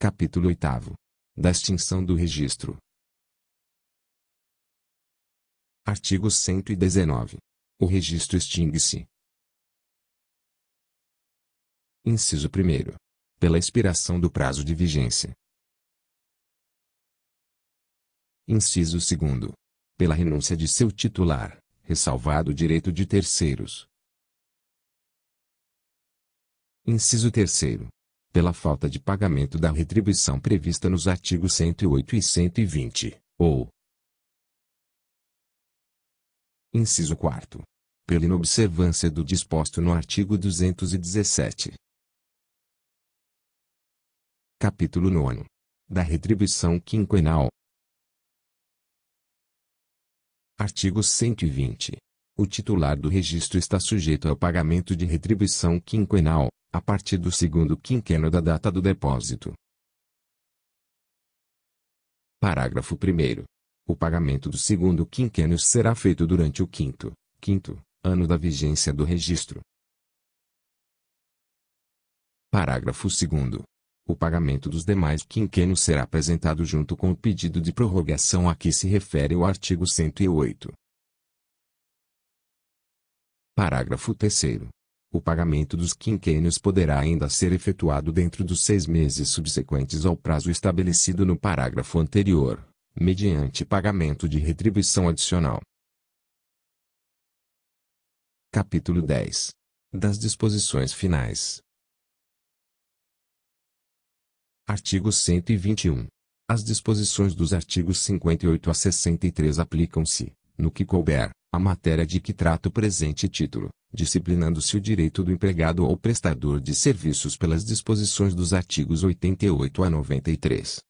Capítulo 8 Da extinção do registro. Artigo 119. O registro extingue-se. Inciso 1. Pela expiração do prazo de vigência. Inciso 2. Pela renúncia de seu titular, ressalvado o direito de terceiros. Inciso 3 pela falta de pagamento da retribuição prevista nos artigos 108 e 120, ou Inciso 4. Pela inobservância do disposto no artigo 217. Capítulo 9. Da retribuição quinquenal. Artigo 120 o titular do registro está sujeito ao pagamento de retribuição quinquenal, a partir do segundo quinquênio da data do depósito. Parágrafo 1. O pagamento do segundo quinquênio será feito durante o quinto, quinto ano da vigência do registro. Parágrafo 2. O pagamento dos demais quinquênios será apresentado junto com o pedido de prorrogação a que se refere o artigo 108. Parágrafo 3 O pagamento dos quinquênios poderá ainda ser efetuado dentro dos seis meses subsequentes ao prazo estabelecido no parágrafo anterior, mediante pagamento de retribuição adicional. Capítulo 10 Das disposições finais. Artigo 121. As disposições dos artigos 58 a 63 aplicam-se, no que couber, a matéria de que trata o presente título, disciplinando-se o direito do empregado ou prestador de serviços pelas disposições dos artigos 88 a 93